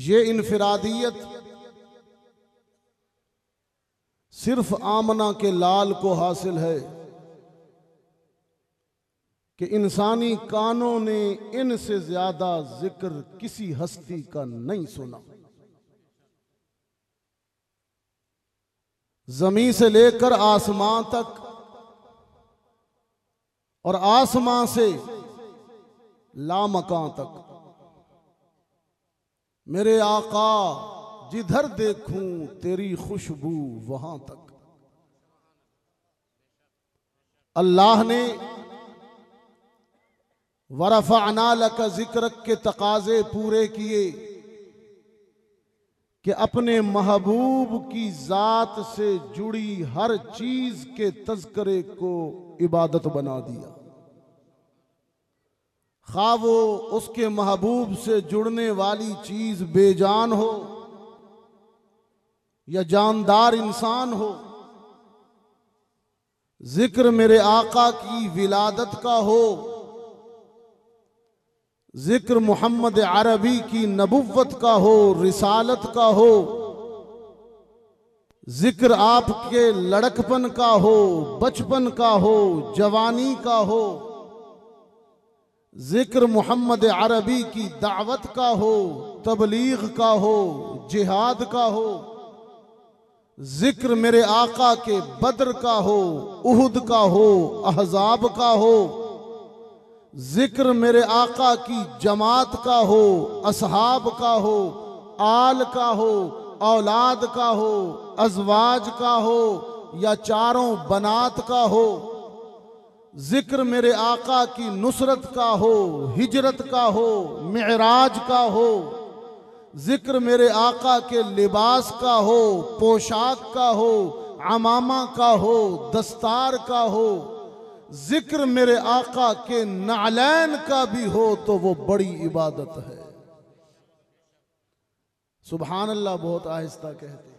ये इनफरादियत सिर्फ आमना के लाल को हासिल है कि इंसानी कानों ने इनसे ज्यादा जिक्र किसी हस्ती का नहीं सुना जमी से लेकर आसमां तक और आसमां से लामकां तक मेरे आका जिधर देखूं तेरी खुशबू वहां तक अल्लाह ने वरफा अनाल का जिक्र के तकाजे पूरे किए कि अपने महबूब की ज़ात से जुड़ी हर चीज़ के तस्करे को इबादत बना दिया खा वो उसके महबूब से जुड़ने वाली चीज़ बेजान हो या जानदार इंसान हो जिक्र मेरे आका की विलादत का हो जिक्र मोहम्मद अरबी की नबुवत का हो रिसालत का हो जिक्र आपके लड़कपन का हो बचपन का हो जवानी का हो जिक्र मोहम्मद अरबी की दावत का हो तबलीग का हो जिहाद का हो जिक्र मेरे आका के बद्र का हो उहद का हो अहजाब का हो जिक्र मेरे आका की जमात का हो असहाब का हो आल का हो औलाद का हो अजवाज का हो या चारों बनात का हो जिक्र मेरे आका की नुसरत का हो हिजरत का हो मेराज का हो जिक्र मेरे आका के लिबास का हो पोशाक का हो अमामा का हो दस्तार का हो जिक्र मेरे आका के नालैन का भी हो तो वो बड़ी इबादत है सुबहान अल्लाह बहुत आहिस्ता कहते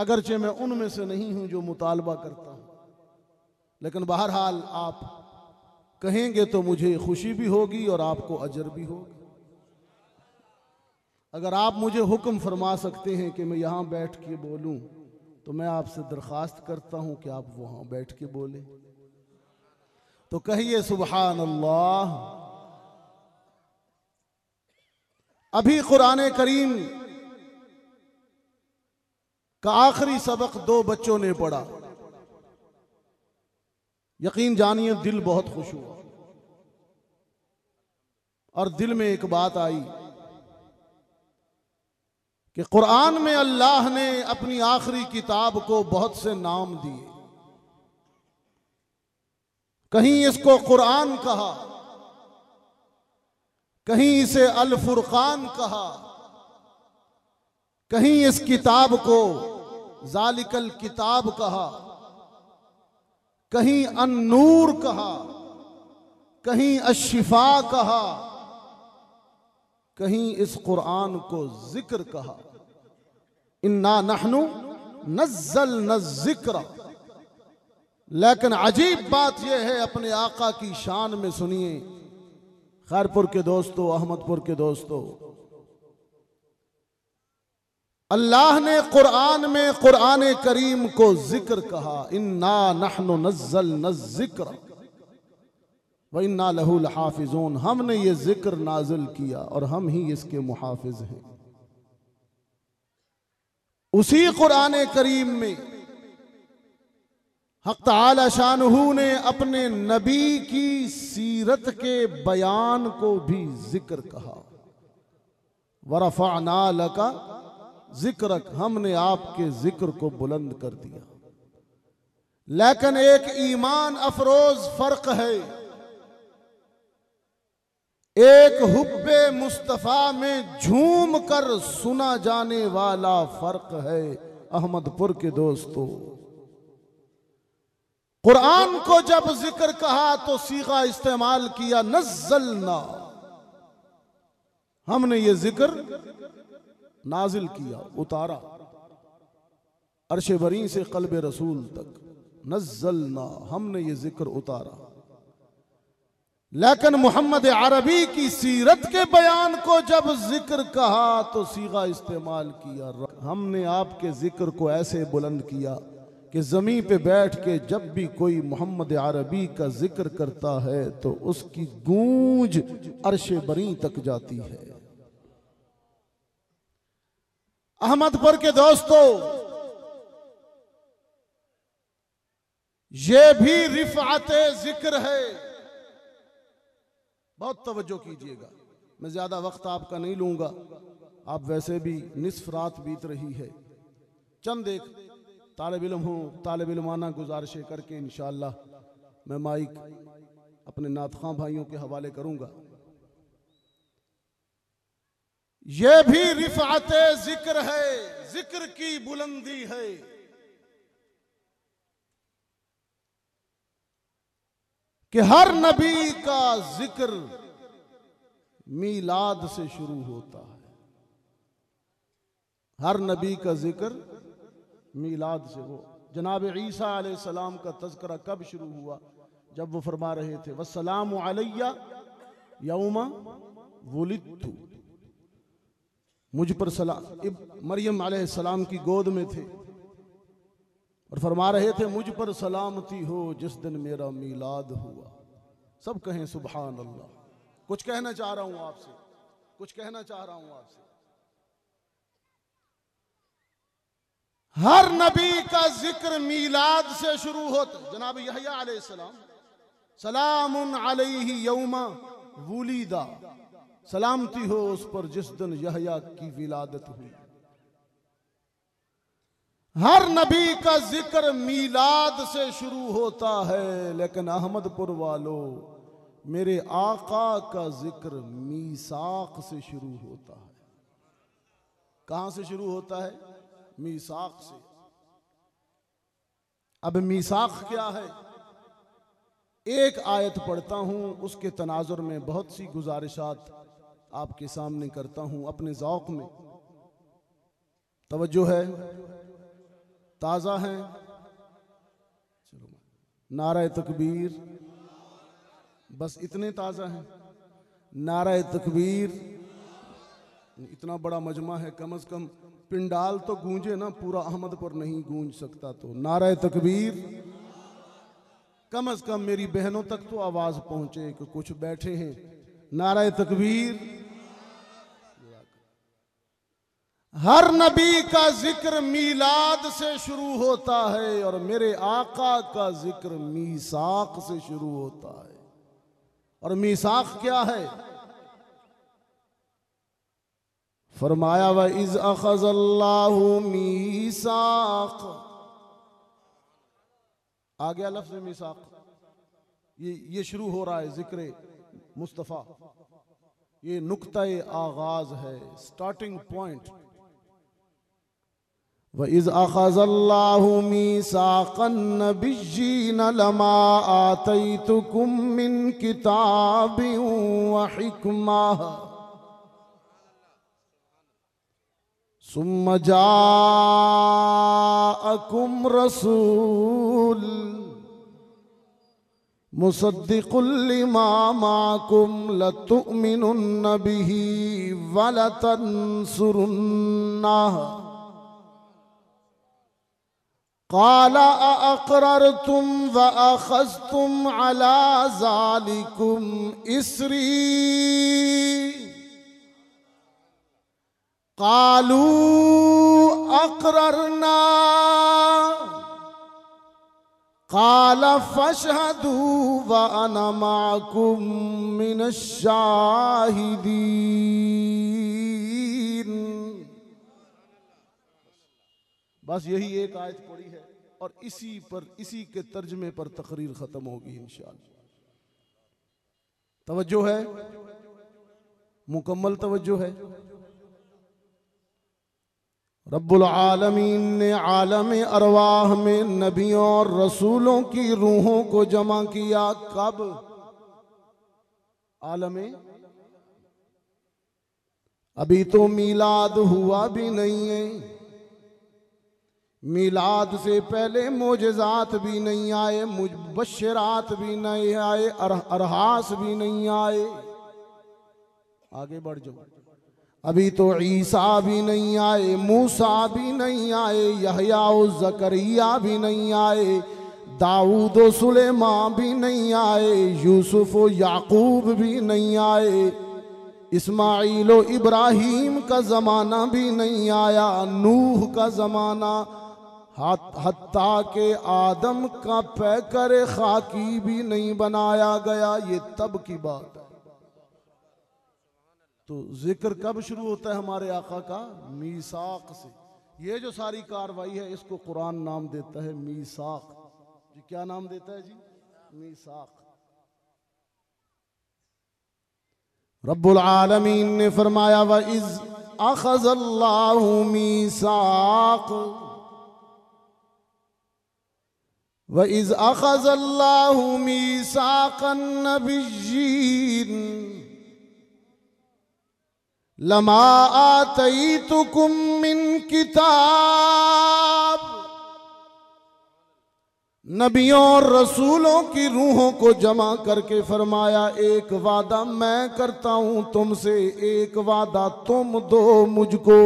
अगरचे मैं उनमें से नहीं हूं जो मुतालबा करता हूं लेकिन बहरहाल आप कहेंगे तो मुझे खुशी भी होगी और आपको अजर भी होगा अगर आप मुझे हुक्म फरमा सकते हैं कि मैं यहां बैठ के बोलूं तो मैं आपसे दरख्वास्त करता हूं कि आप वहां बैठ के बोले तो कहिए सुबह अल्लाह अभी कुरान करीम का आखिरी सबक दो बच्चों ने पढ़ा यकीन जानिए दिल बहुत खुश हुआ और दिल में एक बात आई कि कुरान में अल्लाह ने अपनी आखिरी किताब को बहुत से नाम दिए कहीं इसको कुरान कहा कहीं इसे फुरकान कहा कहीं इस किताब को जालिकल किताब कहा कहीं अनूर कहा कहीं अशिफा कहा कहीं इस कुरान को जिक्र कहा इन्ना नहनु नजल न जिक्र लेकिन अजीब बात यह है अपने आका की शान में सुनिए खैरपुर के दोस्तों अहमदपुर के दोस्तों अल्लाह ने कुरान में कुरान करीम को जिक्र कहा इन्ना नहनो नजल नजिक्र व इन्ना लहुल हाफिजोन हमने ये जिक्र नाजिल किया और हम ही इसके मुहाफिज हैं उसी कुरान करीम में हक ताला शाहू ने अपने नबी की सीरत के बयान को भी जिक्र कहा वरफा नाल का जिक्रक हमने आपके जिक्र को बुलंद कर दिया लेकिन एक ईमान अफरोज फर्क है एक हुब्बे मुस्तफ़ा में झूम कर सुना जाने वाला फर्क है अहमदपुर के दोस्तों कुरान को जब जिक्र कहा तो सीखा इस्तेमाल किया नजलना हमने ये जिक्र नाजिल किया उतारा अरश बरी से कल्ब रसूल तक ना हमने ये जिक्र उतारा लेकिन मोहम्मद अरबी की सीरत के बयान को जब जिक्र कहा तो सीगा इस्तेमाल किया हमने आपके जिक्र को ऐसे बुलंद किया कि ज़मीन पे बैठ के जब भी कोई मोहम्मद अरबी का जिक्र करता है तो उसकी गूंज अरश बरी तक जाती है अहमदपुर के दोस्तों ये भी रिफात जिक्र है बहुत तवज्जो कीजिएगा मैं ज्यादा वक्त आपका नहीं लूंगा आप वैसे भी निसफ रात बीत रही है चंद एक तालब इलम हूँ तालब इलमाना गुजारिशें करके इन मैं माइक अपने नातखा भाइयों के हवाले करूंगा ये भी रिफात जिक्र है जिक्र की बुलंदी है कि हर नबी का जिक्र मीलाद से शुरू होता है हर नबी का जिक्र मीलाद से हो जनाब ईसा सलाम का तस्करा कब शुरू हुआ जब वो फरमा रहे थे वसलाम अलैया यौमा वलितु मुझ पर सलाम मरियम सलाम की गोद में थे और फरमा रहे थे मुझ पर सलामती हो जिस दिन मेरा मीलाद हुआ सब कहें सुबह अल्लाह कुछ कहना चाह रहा हूं आपसे कुछ कहना चाह रहा हूं आपसे हर नबी का जिक्र मीलाद से शुरू होता जनाब यहया सलाम सलाम आलही यौमा वलीदा सलामती हो उस पर जिस दिन यहया की विलादत हुई हर नबी का जिक्र मीलाद से शुरू होता है लेकिन अहमदपुर वालों मेरे आका का जिक्र मीसाख से शुरू होता है कहां से शुरू होता है मीसाख से अब मीसाख क्या है एक आयत पढ़ता हूं उसके तनाजुर में बहुत सी गुजारिशात आपके सामने करता हूं अपने जौक में तवज्जो है ताज़ा है चलो नारा तकबीर बस इतने ताज़ा हैं नारा तकबीर इतना बड़ा मजमा है कम से कम पिंडाल तो गूंजे ना पूरा अहमदपुर नहीं गूंज सकता तो नारा तकबीर कम अज कम मेरी बहनों तक तो आवाज पहुंचे कि कुछ बैठे हैं नारा तकबीर हर नबी का जिक्र मीलाद से शुरू होता है और मेरे आका का जिक्र मीसाक से शुरू होता है और मीसाक क्या है फरमाया व इज अखजल्लाहु मीसाक आ गया लफ्ज मीसाक ये ये शुरू हो रहा है जिक्र मुस्तफ़ा ये नुकता आगाज है स्टार्टिंग पॉइंट وإذ أخذ الله ميثاق النبيين لما آتيتكم من كتاب وحكمة ثم جاءكم رسول مصدق لما معكم لتؤمنن به ولتنصرنه قال أأقررتم فأخذتم على ذلكم إسري قالوا أقررنا قال فاشهدوا وأنا معكم من الشاهدين بس یہی ایک آیت پڑھی ہے और इसी पर इसी के तर्जमे पर तकरीर ख़त्म होगी इन तवज्जो है मुकम्मल तवज्जो है रब्बुल आलमीन ने आलम अरवाह में नबियों और रसूलों की रूहों को जमा किया कब आलम अभी तो मीलाद हुआ भी नहीं है मिलाद से पहले मोजात भी नहीं आए बशरात भी नहीं आए अरहास भी नहीं आए आगे बढ़ जाओ अभी तो ईसा भी नहीं आए मूसा भी नहीं आए यहया जकरिया भी नहीं आए दाऊद सुलेमा भी नहीं आए यूसुफ याकूब भी नहीं आए इस्माइल इब्राहिम का ज़माना भी नहीं आया नूह का ज़माना हत्ता के आदम का पैकर खाकी भी नहीं बनाया गया ये तब की बात है तो जिक्र कब शुरू होता है हमारे आका का मीसाक से ये जो सारी कार्रवाई है इसको कुरान नाम देता है मीसाक जी क्या नाम देता है जी मीसाक रब्बुल आलमीन ने फरमाया व इज अखज अल्लाह मीसाक व इज़ अखज़ल्लाबीन लमा आतई तो कुमिन किताब नबियों और रसूलों की रूहों को जमा करके फरमाया एक वादा मैं करता हूं तुमसे एक वादा तुम दो मुझको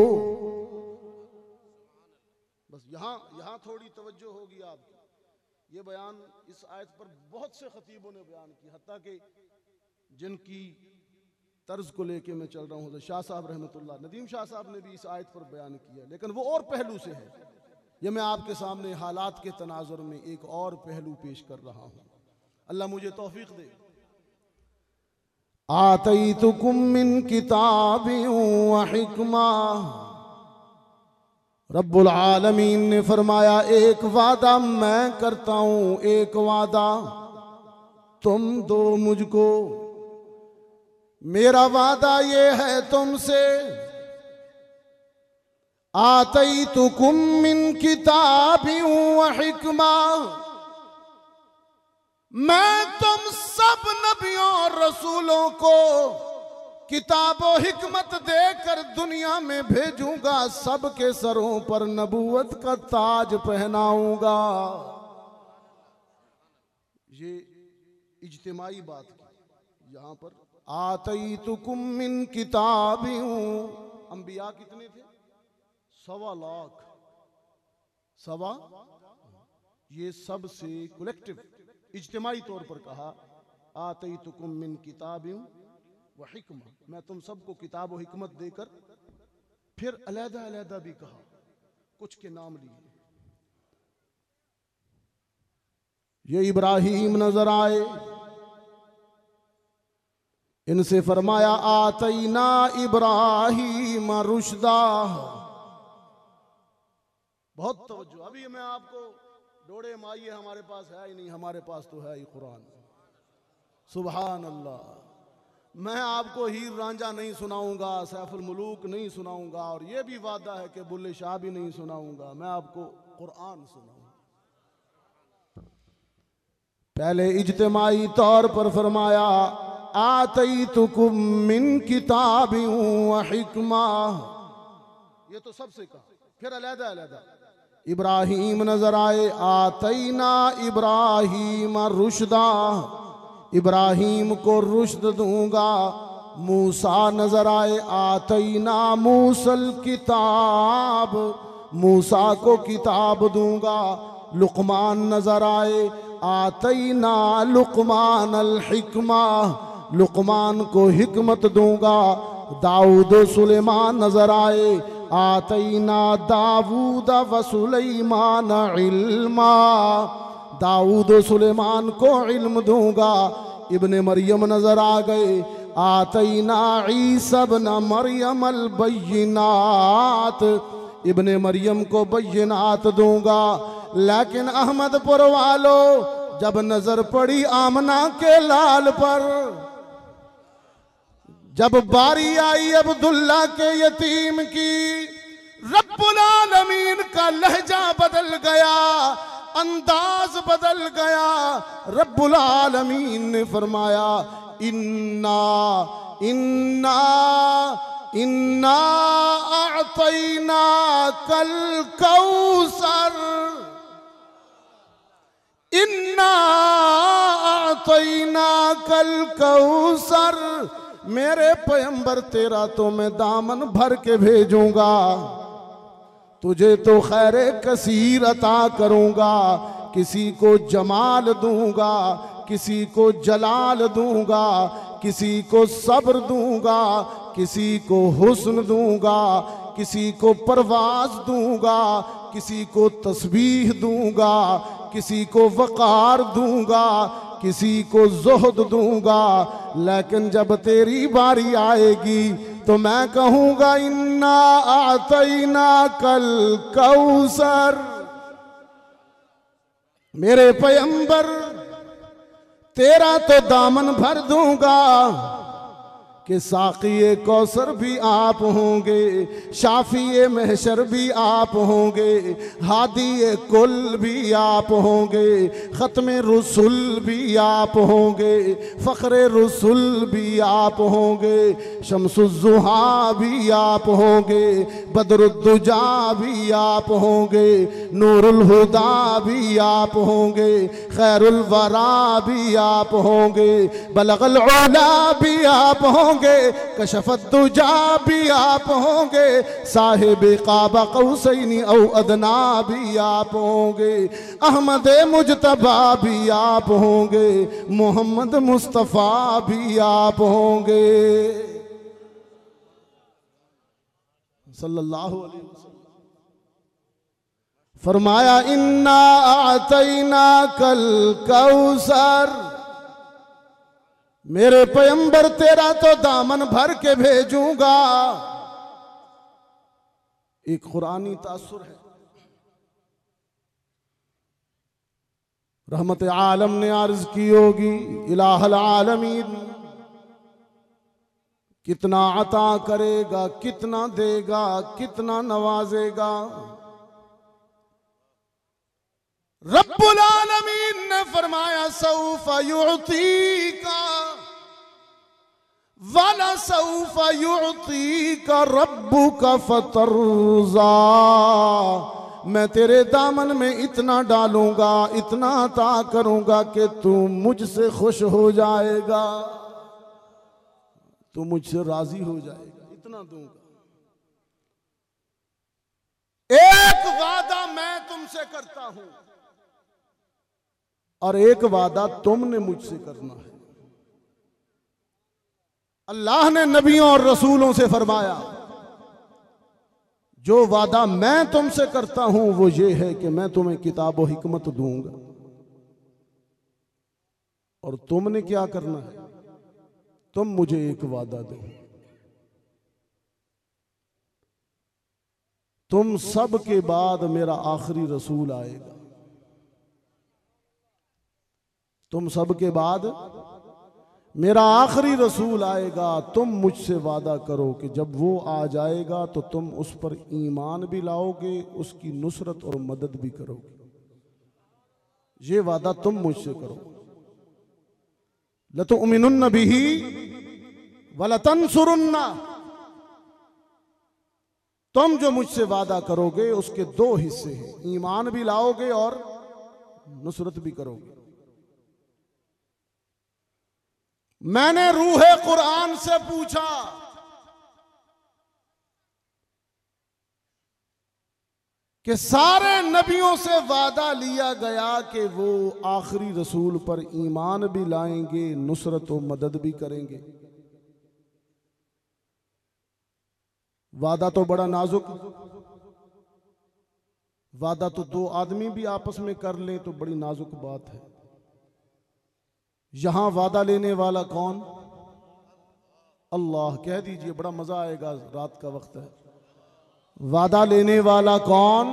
बस यहां यहां थोड़ी तवज्जो होगी आपकी ये बयान इस आयत पर बहुत से खतीबों ने बयान की हती कि जिनकी तर्ज को लेके मैं चल रहा हूँ शाह साहब रहमतुल्ला नदीम शाह साहब ने भी इस आयत पर बयान किया लेकिन वो और पहलू से है यह मैं आपके सामने हालात के तनाजर में एक और पहलू पेश कर रहा हूँ अल्लाह मुझे तोफीक दे आतई तो कुमिन किताबी हूँ आलमीन ने फरमाया एक वादा मैं करता हूं एक वादा तुम दो मुझको मेरा वादा ये है तुमसे आतई तो कुमिन किताबी हिकमा मैं तुम सब नबियों रसूलों को किताब हिकमत देकर दुनिया में भेजूंगा सबके सरों पर नबूवत का ताज पहनाऊंगा ये इज्तमाही बात की यहाँ पर आतई तो कुमिन किताब अंबिया कितने थे सवा लाख सवा ये सबसे कलेक्टिव इज्तमाही तौर पर कहा आतई तो कुमिन किताब मैं तुम सबको किताब हिकमत देकर फिर अलहदा अलहदा भी कहा कुछ के नाम लिए ये इब्राहिम नजर आए इनसे फरमाया ना इब्राहिम रुशदा बहुत तो अभी मैं आपको डोड़े माइए हमारे पास है ही नहीं हमारे पास तो है ही कुरान सुबहान अल्लाह मैं आपको हीर रांझा नहीं सुनाऊंगा सैफुल मलूक नहीं सुनाऊंगा और यह भी वादा है कि बुल्ले शाह भी नहीं सुनाऊंगा मैं आपको कुरान सुनाऊंगा पहले इजतमाही तौर पर फरमाया आतई तुकुम मिन किताब हिकमा ये तो सबसे कहा फिर अलहदा अलहदा इब्राहिम नजर आए आतई ना इब्राहिम रुशदा इब्राहिम को रुश्द दूंगा मूसा नजर आए आतई ना मूसल किताब मूसा को किताब दूंगा लुकमान नजर आए आतई ना लुकमान अलहिकमा लुकमान को हिकमत दूंगा दाऊद सुलेमान नजर आए आतई ना दाऊद व सुलेमान इल्मा दाऊद सुलेमान को इल्म दूंगा इबन मरियम नजर आ गए आते ना सब न मरियम अलबैनात इबन मरियम को बैनात दूंगा लेकिन अहमदपुर वालो जब नजर पड़ी आमना के लाल पर जब बारी आई अब्दुल्ला के यतीम की रबीन का लहजा बदल गया अंदाज बदल गया आलमीन ने फरमाया इन्ना इन्ना इन्ना आतना कल कौसर इन्ना आतना कल कौसर मेरे पयंबर तेरा तो मैं दामन भर के भेजूंगा तुझे तो खैर कसीर अता करूँगा किसी को जमाल दूंगा किसी को जलाल दूंगा किसी को सब्र दूंगा किसी को हुस्न दूंगा किसी को परवाज दूंगा किसी को तस्बीह दूंगा किसी को वक़ार दूंगा किसी को जहद दूंगा लेकिन जब तेरी बारी आएगी तो मैं कहूंगा इन्ना आतना कल कौसर मेरे पयंबर तेरा तो दामन भर दूंगा कि साक़ी कौसर भी आप होंगे शाफी महशर भी आप होंगे हादी कुल भी आप होंगे ख़त्म रसुल भी आप होंगे फ़ख्र रसुल भी आप होंगे शमसुजुहा भी आप होंगे बदरुद्दुजा भी आप होंगे नूरुलहुदा भी आप होंगे खैरुलवरा भी आप होंगे बलगल भी आप होंगे होंगे कशफत दुजा भी आप होंगे साहेब काबा कौसैनी औ अदना भी आप होंगे अहमद मुजतबा भी आप होंगे मोहम्मद मुस्तफ़ा भी आप होंगे सल्लल्लाहु अलैहि फरमाया इन्ना आतना कल कौसर मेरे पैंबर तेरा तो दामन भर के भेजूंगा एक कुरानी तासुर है रहमत आलम ने अर्ज की होगी इलाहल आलमीन कितना अता करेगा कितना देगा कितना नवाजेगा रब्बुल आलमीन ने फरमाया सऊफा युती का का रब्बू का फतरजा मैं तेरे दामन में इतना डालूंगा इतना अता करूंगा कि तू मुझसे खुश हो जाएगा तू मुझसे राजी हो जाएगा इतना दूंगा एक वादा मैं तुमसे करता हूं और एक वादा तुमने मुझसे करना है अल्लाह ने नबियों और रसूलों से फरमाया जो वादा मैं तुमसे करता हूं वो ये है कि मैं तुम्हें किताब और हिकमत दूंगा और तुमने क्या करना है तुम मुझे एक वादा दो तुम सब के बाद मेरा आखिरी रसूल आएगा तुम सब के बाद मेरा आखिरी रसूल आएगा तुम मुझसे वादा करो कि जब वो आ जाएगा तो तुम उस पर ईमान भी लाओगे उसकी नुसरत और मदद भी करोगे ये वादा तुम मुझसे करो लतो उमिन भी वलतन सुरुन्ना तुम जो मुझसे वादा करोगे उसके दो हिस्से हैं ईमान भी लाओगे और नुसरत भी करोगे मैंने रूह कुरान से पूछा कि सारे नबियों से वादा लिया गया कि वो आखिरी रसूल पर ईमान भी लाएंगे नुसरत और मदद भी करेंगे वादा तो बड़ा नाजुक वादा तो दो आदमी भी आपस में कर ले तो बड़ी नाजुक बात है यहां वादा लेने वाला कौन अल्लाह कह दीजिए बड़ा मजा आएगा रात का वक्त है वादा लेने वाला कौन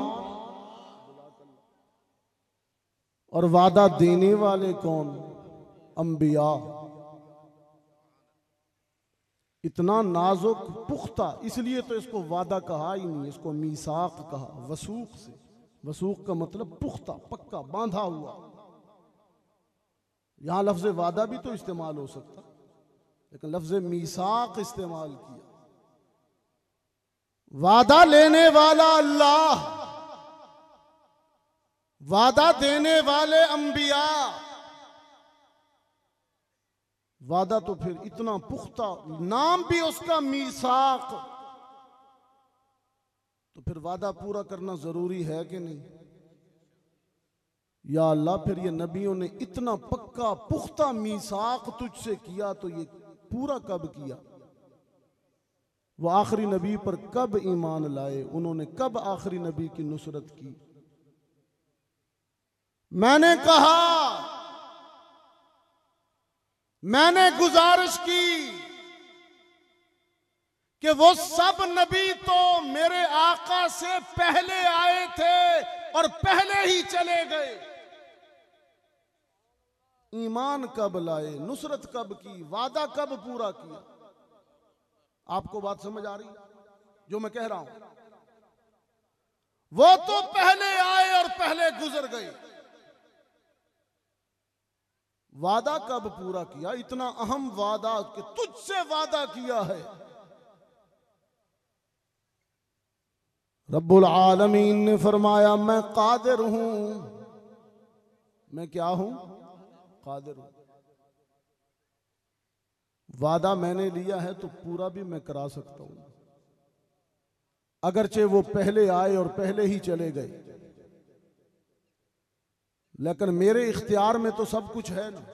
और वादा देने वाले कौन अंबिया इतना नाजुक पुख्ता इसलिए तो इसको वादा कहा ही नहीं इसको मीसाक कहा वसूख से वसूख का मतलब पुख्ता पक्का बांधा हुआ यहां लफ्ज वादा भी तो इस्तेमाल हो सकता लेकिन लफ्ज मीसाक इस्तेमाल किया वादा लेने वाला अल्लाह वादा देने वाले अंबिया वादा तो फिर इतना पुख्ता नाम भी उसका मीसाक तो फिर वादा पूरा करना जरूरी है कि नहीं या अल्लाह फिर ये नबियों ने इतना पक्का पुख्ता मीसाक तुझसे किया तो ये पूरा कब किया वह आखिरी नबी पर कब ईमान लाए उन्होंने कब आखिरी नबी की नुसरत की मैंने कहा मैंने गुजारिश की कि वो सब नबी तो मेरे आका से पहले आए थे और पहले ही चले गए ईमान कब लाए नुसरत कब की वादा कब पूरा किया आपको बात समझ आ रही जो मैं कह रहा हूं वो तो पहले आए और पहले गुजर गए वादा कब पूरा किया इतना अहम वादा कि तुझसे वादा किया है रब्बुल आलमीन ने फरमाया मैं कादिर हूं मैं क्या हूं कादिर वादा मैंने लिया है तो पूरा भी मैं करा सकता हूं अगरचे वो पहले आए और पहले ही चले गए लेकिन मेरे इख्तियार में तो सब कुछ है ना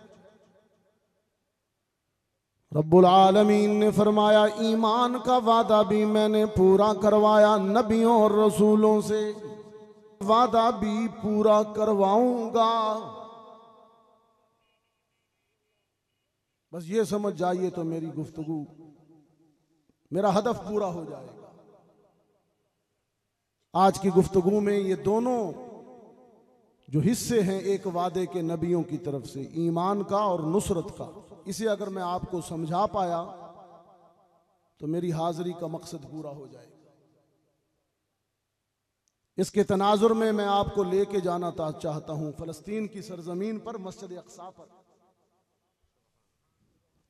रब्बुल आलमीन ने फरमाया ईमान का वादा भी मैंने पूरा करवाया नबियों और रसूलों से वादा भी पूरा करवाऊंगा बस ये समझ जाइए तो मेरी गुफ्तगु मेरा हदफ पूरा हो जाएगा आज की गुफ्तगु में ये दोनों जो हिस्से हैं एक वादे के नबियों की तरफ से ईमान का और नुसरत का इसे अगर मैं आपको समझा पाया तो मेरी हाजिरी का मकसद पूरा हो जाएगा इसके तनाजुर में मैं आपको लेके जाना चाहता हूं फलस्तीन की सरजमीन पर मस्जिद अक्सा पर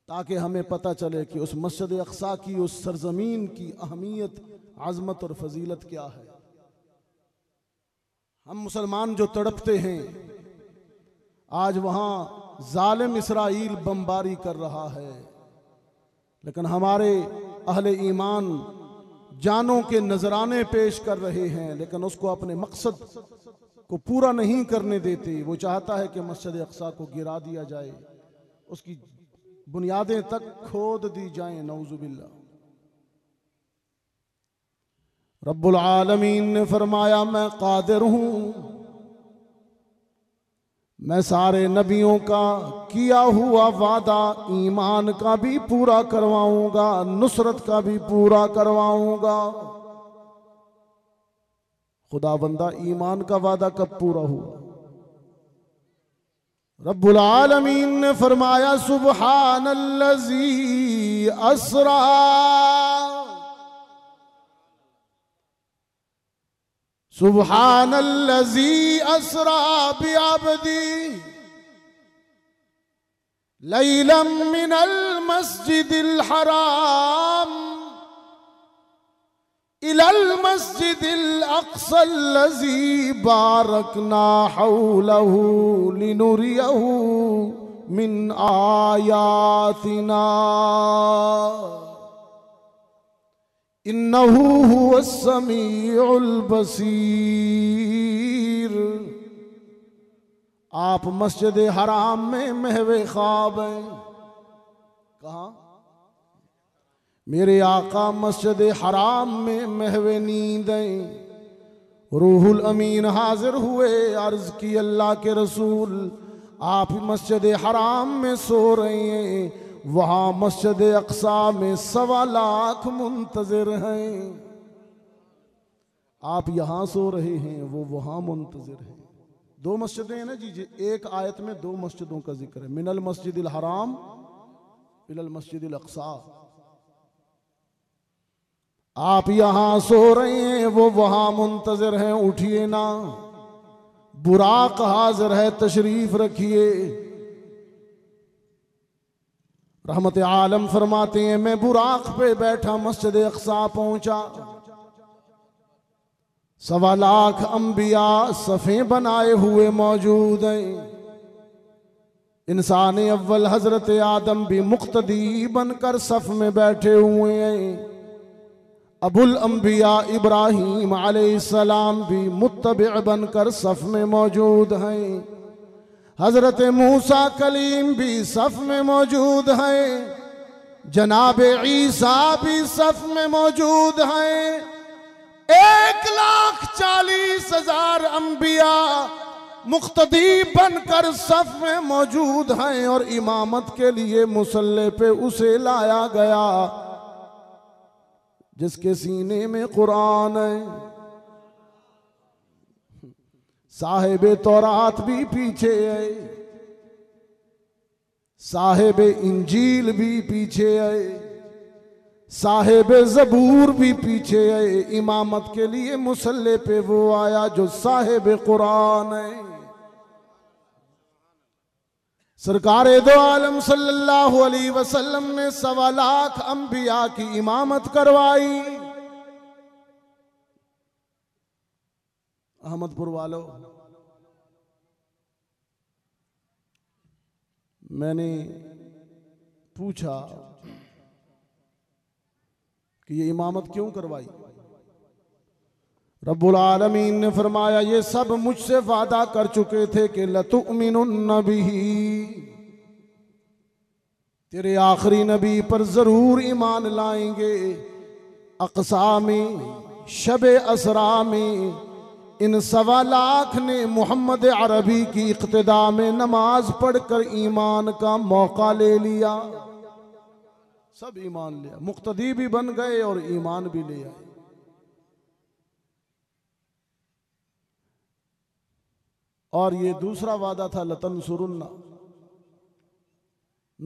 ताकि हमें पता चले कि उस मस्जिद अक्सा की उस सरजमीन की अहमियत आज़मत और फजीलत क्या है हम मुसलमान जो तड़पते हैं आज वहां जालिम इसराइल बमबारी कर रहा है लेकिन हमारे अहल ईमान जानों के नजराने पेश कर रहे हैं लेकिन उसको अपने मकसद को पूरा नहीं करने देते वो चाहता है कि मस्जिद अक्सा को गिरा दिया जाए उसकी बुनियादें तक खोद दी जाए नौजुबिल्ला रब्बुल आलमीन ने फरमाया मैं कादिर हूं मैं सारे नबियों का किया हुआ वादा ईमान का भी पूरा करवाऊंगा नुसरत का भी पूरा करवाऊंगा खुदा बंदा ईमान का वादा कब पूरा हुआ رب العالمين نے فرمایا سبحان الذي اسرا سبحان الذي اسرا بعبدي ليلا من المسجد الحرام इलल मस्जिदिल अक्सल लजी बारकना हौलहू लिनुरियहू मिन आयातिना इन्नहू हुवा समीउल बसीर आप मस्जिद हराम में महवे ख्वाब हैं कहाँ मेरे आका मस्जिद हराम में महवे नींद रूहुल अमीन हाजिर हुए अर्ज की अल्लाह के रसूल आप मस्जिद हराम में सो रहे हैं वहां मस्जिद अकसा में सवा लाख मुंतजर हैं आप यहाँ सो रहे हैं वो वहां मुंतजर हैं दो मस्जिदें हैं ना जी एक आयत में दो मस्जिदों का जिक्र है मिनल मस्जिद हराम मिनल मस्जिद अकसा आप यहां सो रहे हैं वो वहां मुंतजर हैं उठिए ना बुराक हाजिर है तशरीफ रखिए रहमत आलम फरमाते हैं मैं बुराक पे बैठा मस्जिद अकसा पहुंचा सवा लाख अम्बिया सफ़े बनाए हुए मौजूद हैं इंसान अव्वल हजरत आदम भी मुख्तदी बनकर सफ में बैठे हुए हैं अबुल अम्बिया इब्राहिम आसमाम भी मुतब बनकर सफ़ में मौजूद हैं हज़रत मूसा कलीम भी सफ़ में मौजूद हैं जनाब ईसा भी सफ़ में मौजूद हैं एक लाख चालीस हजार अम्बिया मुख्तदी बनकर सफ़ में मौजूद हैं और इमामत के लिए मुसल्ले पे उसे लाया गया जिसके सीने में कुरान है साहेब तौरात भी पीछे आए साहेब इंजील भी पीछे आए साहेब जबूर भी पीछे है इमामत के लिए मुसल्ले पे वो आया जो साहेब कुरान है सरकार दो आलम सल्लल्लाहु अलैहि वसल्लम ने सवा लाख अंबिया की इमामत करवाई अहमदपुर वालों मैंने पूछा कि ये इमामत क्यों करवाई आलमीन ने फरमाया ये सब मुझसे वादा कर चुके थे कि लतुमिन नबी तेरे आखिरी नबी पर ज़रूर ईमान लाएंगे अकसा में शब असरा में इन सवा लाख ने मोहम्मद अरबी की इकतदा में नमाज पढ़कर ईमान का मौका ले लिया सब ईमान लिया मुख्तदी भी बन गए और ईमान भी ले आए और ये दूसरा वादा था लतन सुरुन्ना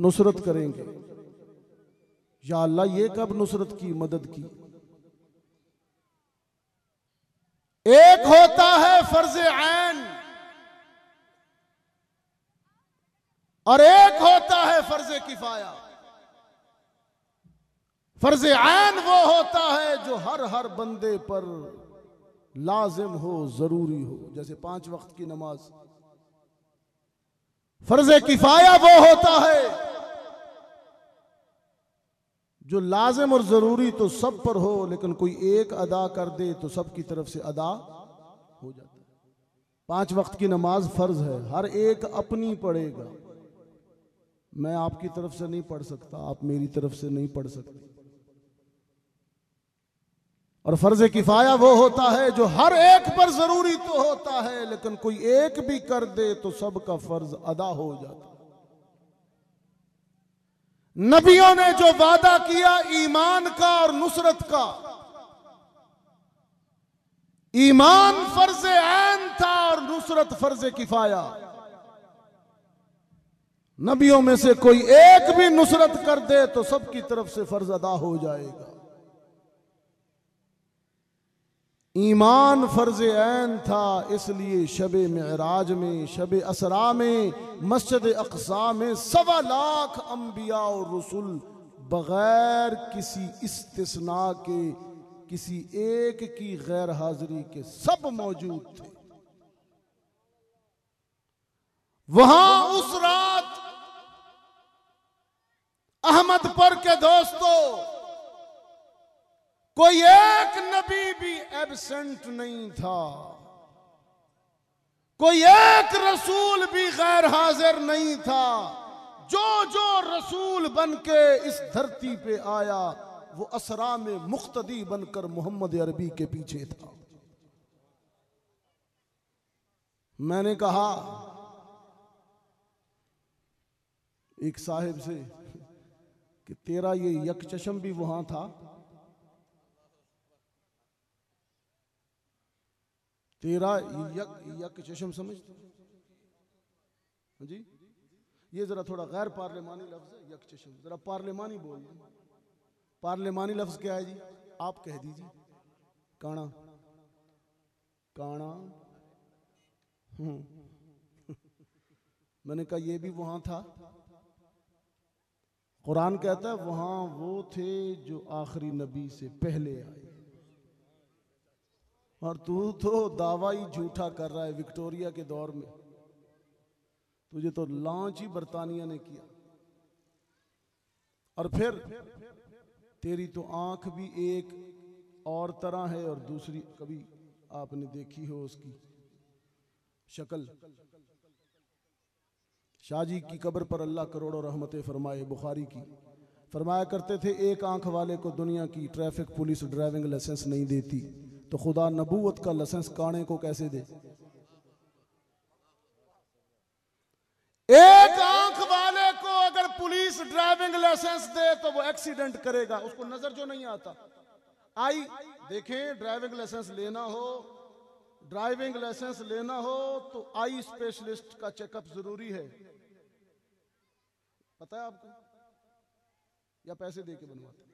नुसरत करेंगे या अल्लाह ये कब नुसरत की मदद की एक होता है फर्ज ऐन और एक होता है फर्ज किफाया फर्ज ऐन वो होता है जो हर हर बंदे पर लाजिम हो जरूरी हो जैसे पांच वक्त की नमाज फर्ज किफाया वो होता है जो लाजिम और जरूरी तो सब पर हो लेकिन कोई एक अदा कर दे तो सबकी तरफ से अदा हो जाता है पांच वक्त की नमाज फर्ज है हर एक अपनी पढ़ेगा मैं आपकी तरफ से नहीं पढ़ सकता आप मेरी तरफ से नहीं पढ़ सकते और फर्ज किफाया वो होता है जो हर एक पर जरूरी तो होता है लेकिन कोई एक भी कर दे तो सबका फर्ज अदा हो जाता नबियों ने जो वादा किया ईमान का और नुसरत का ईमान फर्ज ऐन था और नुसरत फर्ज किफाया नबियों में से कोई एक भी नुसरत कर दे तो सबकी तरफ से फर्ज अदा हो जाएगा ईमान फ़र्ज ऐन था इसलिए शब मराज में शब असरा में मस्जिद अकसा में सवा लाख अम्बिया और रसुल बग़ैर किसी इस्तना के किसी एक की गैर हाजिरी के सब मौजूद थे वहां उस रात अहमदपुर के दोस्तों कोई एक नबी भी एबसेंट नहीं था कोई एक रसूल भी गैर हाजिर नहीं था जो जो रसूल बन के इस धरती पे आया वो असरा में मुख्तदी बनकर मोहम्मद अरबी के पीछे था मैंने कहा एक साहिब से कि तेरा ये यक चश्म भी वहां था तेरा यक यक चशम समझ हो हाँ जी ये जरा थोड़ा गैर पार्लिमानी लफ्ज है यक चशम जरा बोल बोलिए पार्लिमानी लफ्ज क्या है जी आप कह दीजिए काना काना हम्म। मैंने कहा ये भी वहां था कुरान कहता है वहां वो थे जो आखिरी नबी से पहले आए और तू तो दावा ही झूठा कर रहा है विक्टोरिया के दौर में तुझे तो लॉन्च ही बर्तानिया ने किया और फिर तेरी तो आंख भी एक और तरह है और दूसरी कभी आपने देखी हो उसकी शक्ल शाहजी की कब्र पर अल्लाह करोड़ों रहमतें फरमाए बुखारी की फरमाया करते थे एक आंख वाले को दुनिया की ट्रैफिक पुलिस ड्राइविंग लाइसेंस नहीं देती तो खुदा नबूवत का लसेंस काने को कैसे दे एक आंख वाले को अगर पुलिस ड्राइविंग लाइसेंस दे तो वो एक्सीडेंट करेगा उसको नजर जो नहीं आता आई देखें ड्राइविंग लाइसेंस लेना हो ड्राइविंग लाइसेंस लेना हो तो आई स्पेशलिस्ट का चेकअप जरूरी है पता है आपको या पैसे दे के बनवाते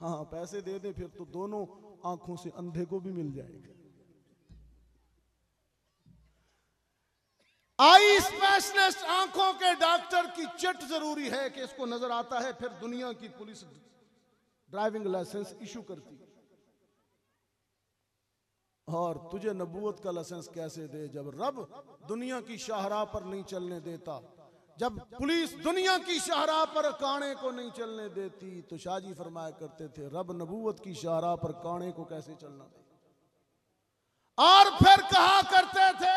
हाँ पैसे दे दे फिर तो दोनों आंखों से अंधे को भी मिल जाएंगे आई स्पेशलिस्ट आंखों के डॉक्टर की चिट जरूरी है कि इसको नजर आता है फिर दुनिया की पुलिस ड्राइविंग लाइसेंस इशू करती और तुझे नबूत का लाइसेंस कैसे दे जब रब दुनिया की शाहराह पर नहीं चलने देता जब पुलिस दुनिया की शाहरा पर काणे को नहीं चलने देती तो शाहजी फरमाया करते थे रब नबूवत की शाहरा पर काणे को कैसे चलना दे और फिर कहा करते थे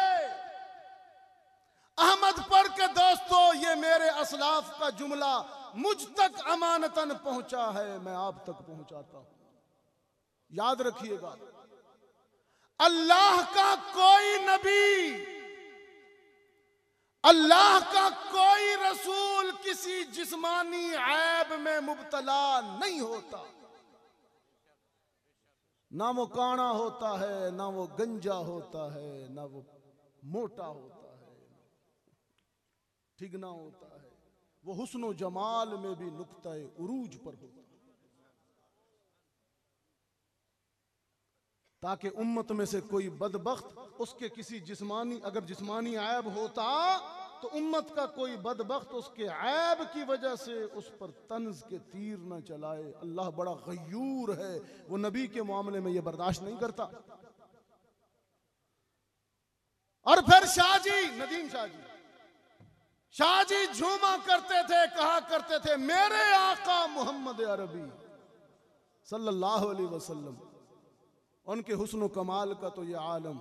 अहमदपुर के दोस्तों ये मेरे असलाफ का जुमला मुझ तक अमानतन पहुंचा है मैं आप तक पहुंचाता हूं याद रखिएगा अल्लाह का कोई नबी अल्लाह का कोई रसूल किसी जिस्मानी ऐब में मुबतला नहीं होता ना वो काना होता है ना वो गंजा होता है ना वो मोटा होता है ठिगना होता है वो हुस्न जमाल में भी नुकता उरूज पर होता है ताकि उम्मत में से कोई बदबخت उसके किसी जिस्मानी अगर जिस्मानी ऐब होता तो उम्मत का कोई बदबخت उसके ऐब की वजह से उस पर तंज के तीर ना चलाए अल्लाह बड़ा गयूर है वो नबी के मामले में ये बर्दाश्त नहीं करता और फिर शाहजी नदीम शाहजी शाहजी झूमा करते थे कहा करते थे मेरे आका मोहम्मद अरबी सल्लल्लाहु अलैहि वसल्लम उनके हुसन कमाल का तो ये आलम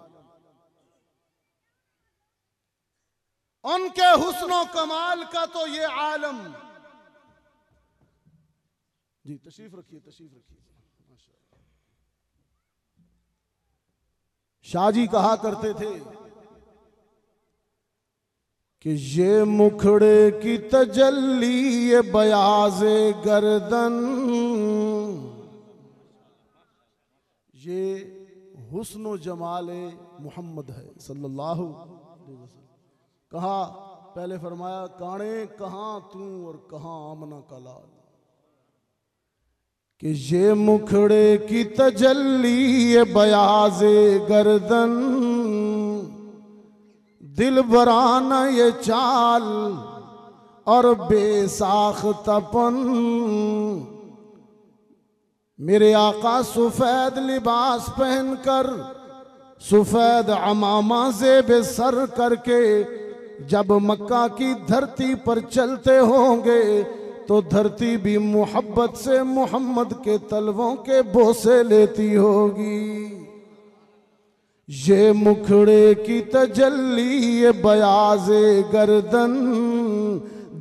उनके हुसन कमाल का तो ये आलम जी तशरीफ रखिए तशरीफ रखिए शाहजी कहा करते थे कि ये मुखड़े की तजल्ली ये बयाज गर्दन ये हुस्न जमाल मोहम्मद है सल्लल्लाहु अलैहि वसल्लम कहा पहले फरमाया काणे कहाँ तू और कहाँ आमना का लाल कि ये मुखड़े की तजल्ली ये बयाज गर्दन दिल बराना ये चाल और बेसाख तपन मेरे आका सफ़ेद लिबास पहन कर सफ़ेद अमामा से सर करके जब मक्का की धरती पर चलते होंगे तो धरती भी मोहब्बत से मोहम्मद के तलवों के बोसे लेती होगी ये मुखड़े की तजल्ली ये बयाजे गर्दन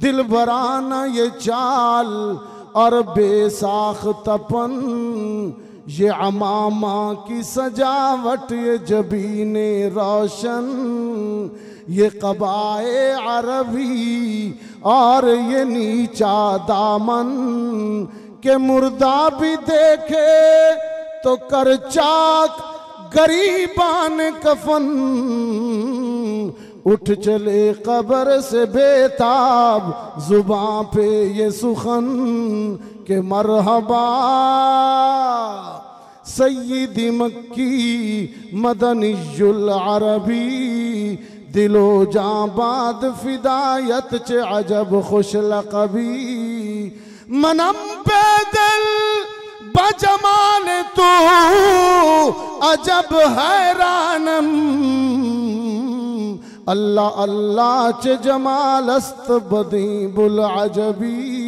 दिल बराना ये चाल और बेसाख तपन ये अमामा की सजावट ये जबीने रोशन ये कबाए अरबी और ये नीचा दामन के मुर्दा भी देखे तो कर चाक गरीबान कफन उठ चले कबर से बेताब जुबान पे ये सुखन के मरहबा सैद मक्की जुल अरबी दिलो जाबाद फिदायत च अजब खुश लकबी मनम पैदल बजमान तो अजब हैरानम الله الله چه جمال است بدیب العجبی